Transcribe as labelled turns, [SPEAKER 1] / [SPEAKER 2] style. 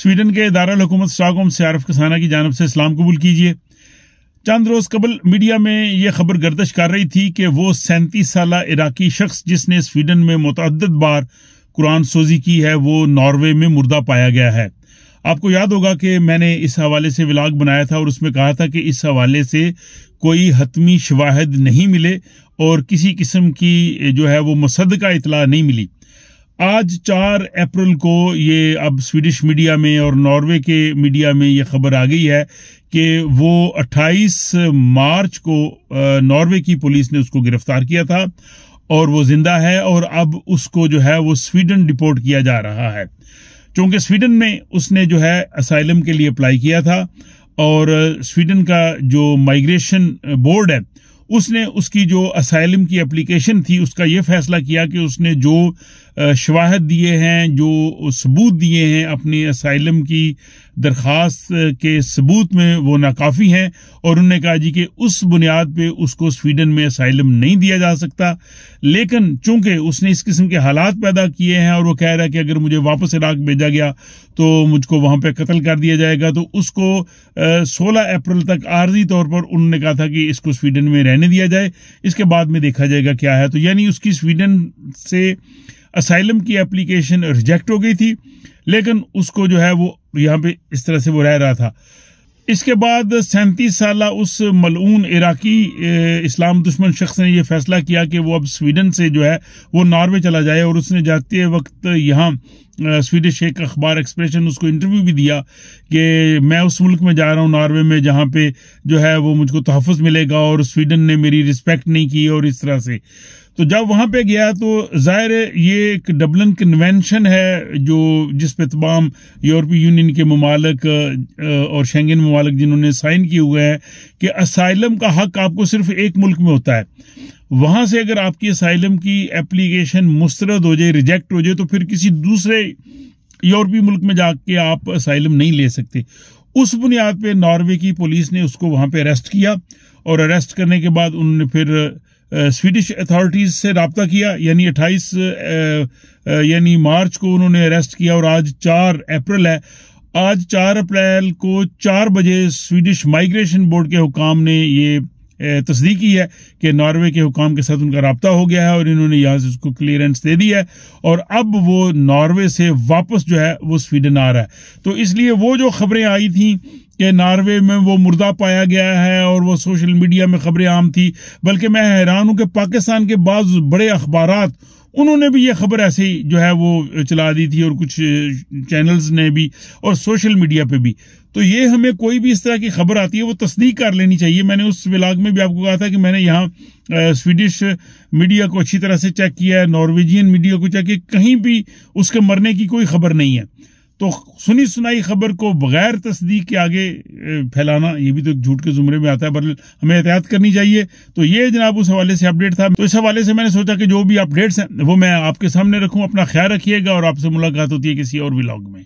[SPEAKER 1] Sweden के दारकूमत Stockholm से आरफ खसाना की जानब से इस्लाम कबूल कीजिए चंद रोज कबल मीडिया में यह खबर गर्दश कर रही थी कि वह सैंतीस साल इराकी शख्स जिसने स्वीडन में मुतद बार कुरान सोजी की है वो नॉर्वे में मुर्दा पाया गया है आपको याद होगा कि मैंने इस हवाले से विलाग बनाया था और उसमें कहा था कि इस हवाले से कोई हतमी शवाहद नहीं मिले और किसी किस्म की जो है वो मसद का इतला नहीं मिली आज 4 अप्रैल को ये अब स्वीडिश मीडिया में और नॉर्वे के मीडिया में ये खबर आ गई है कि वो 28 मार्च को नॉर्वे की पुलिस ने उसको गिरफ्तार किया था और वो जिंदा है और अब उसको जो है वो स्वीडन डिपोर्ट किया जा रहा है चूंकि स्वीडन में उसने जो है असाइलम के लिए अप्लाई किया था और स्वीडन का जो माइग्रेशन बोर्ड है उसने उसकी जो असाइलम की एप्लीकेशन थी उसका यह फैसला किया कि उसने जो शवाहद दिए हैं जो सबूत दिए हैं अपनी असाइलम की दरख्वास्त के सबूत में वो नाकाफ़ी हैं और उन्होंने कहा जी कि उस बुनियाद पे उसको स्वीडन में असाइलम नहीं दिया जा सकता लेकिन चूंकि उसने इस किस्म के हालात पैदा किए हैं और वो कह रहा है कि अगर मुझे वापस इराक भेजा गया तो मुझको वहाँ पे कत्ल कर दिया जाएगा तो उसको सोलह अप्रैल तक आर्जी तौर पर उन्होंने कहा था कि इसको स्वीडन में रहने दिया जाए इसके बाद में देखा जाएगा क्या है तो यानी उसकी स्वीडन से असाइलम की एप्लीकेशन रिजेक्ट हो गई थी लेकिन उसको जो है वो यहाँ पे इस तरह से वो रह रहा था इसके बाद सैंतीस साल उस मलून इराकी इस्लाम दुश्मन शख्स ने यह फैसला किया कि वो अब स्वीडन से जो है वो नॉर्वे चला जाए और उसने जाते वक्त यहाँ स्वीडिश एक अखबार एक्सप्रेशन उसको इंटरव्यू भी दिया कि मैं उस मुल्क में जा रहा हूँ नॉर्वे में जहाँ पे जो है वो मुझको तहफ़ मिलेगा और स्वीडन ने मेरी रिस्पेक्ट नहीं की और इस तरह से तो जब वहाँ पे गया तो ज़ाहिर ये एक डबलन कन्वेंशन है जो जिस पे तमाम यूरोपीय यूनियन के ममालक और शेंगन ममालक जिन्होंने साइन किए हुए हैं कि असाइलम का हक आपको सिर्फ एक मुल्क में होता है वहां से अगर आपकी असाइलम की एप्लीकेशन मुस्तरद हो जाए रिजेक्ट हो जाए तो फिर किसी दूसरे यूरोपीय मुल्क में जाके आप असाइलम नहीं ले सकते उस बुनियाद पे नॉर्वे की पुलिस ने उसको वहां पे अरेस्ट किया और अरेस्ट करने के बाद उन्होंने फिर स्वीडिश अथॉरिटीज से रबता किया यानी 28 यानी मार्च को उन्होंने अरेस्ट किया और आज 4 अप्रैल है आज 4 अप्रैल को 4 बजे स्वीडिश माइग्रेशन बोर्ड के हुकाम ने ये तस्दीक की है कि नॉर्वे के हुकाम के साथ उनका रबता हो गया है और इन्होंने यहाँ से उसको क्लियरेंस दे दिया है और अब वो नॉर्वे से वापस जो है वो स्वीडन आ रहा है तो इसलिए वो जो खबरें आई थी कि नॉर्वे में वो मुर्दा पाया गया है और वो सोशल मीडिया में खबरें आम थी बल्कि मैं हैरान हूं कि पाकिस्तान के बाद बड़े अखबार उन्होंने भी ये खबर ऐसे ही जो है वो चला दी थी और कुछ चैनल्स ने भी और सोशल मीडिया पे भी तो ये हमें कोई भी इस तरह की खबर आती है वो तस्दीक कर लेनी चाहिए मैंने उस विलाग में भी आपको कहा था कि मैंने यहाँ स्वीडिश मीडिया को अच्छी तरह से चेक किया है नॉर्वेजियन मीडिया को चेक किया कहीं भी उसके मरने की कोई खबर नहीं है तो सुनी सुनाई खबर को बगैर तस्दीक के आगे फैलाना ये भी तो झूठ के जुमरे में आता है बल हमें एहतियात करनी चाहिए तो ये जनाब उस हवाले से अपडेट था तो इस हवाले से मैंने सोचा कि जो भी अपडेट्स हैं वो मैं आपके सामने रखूँ अपना ख्याल रखिएगा और आपसे मुलाकात होती है किसी और ब्लॉग में